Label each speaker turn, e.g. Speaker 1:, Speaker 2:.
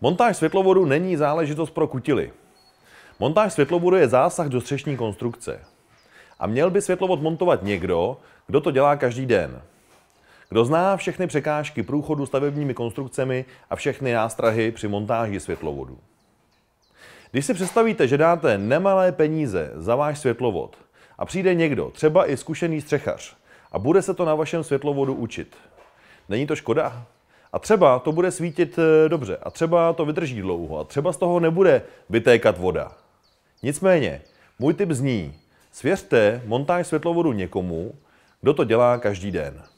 Speaker 1: Montáž
Speaker 2: světlovodu není záležitost pro kutily. Montáž světlovodu je zásah do střešní konstrukce. A měl by světlovod montovat někdo, kdo to dělá každý den. Kdo zná všechny překážky průchodu stavebními konstrukcemi a všechny nástrahy při montáži světlovodu. Když si představíte, že dáte nemalé peníze za váš světlovod a přijde někdo, třeba i zkušený střechař, a bude se to na vašem světlovodu učit, není to škoda? A třeba to bude svítit eh, dobře, a třeba to vydrží dlouho, a třeba z toho nebude vytékat voda. Nicméně, můj tip zní, svěřte montáž světlovodu někomu, kdo to dělá každý den.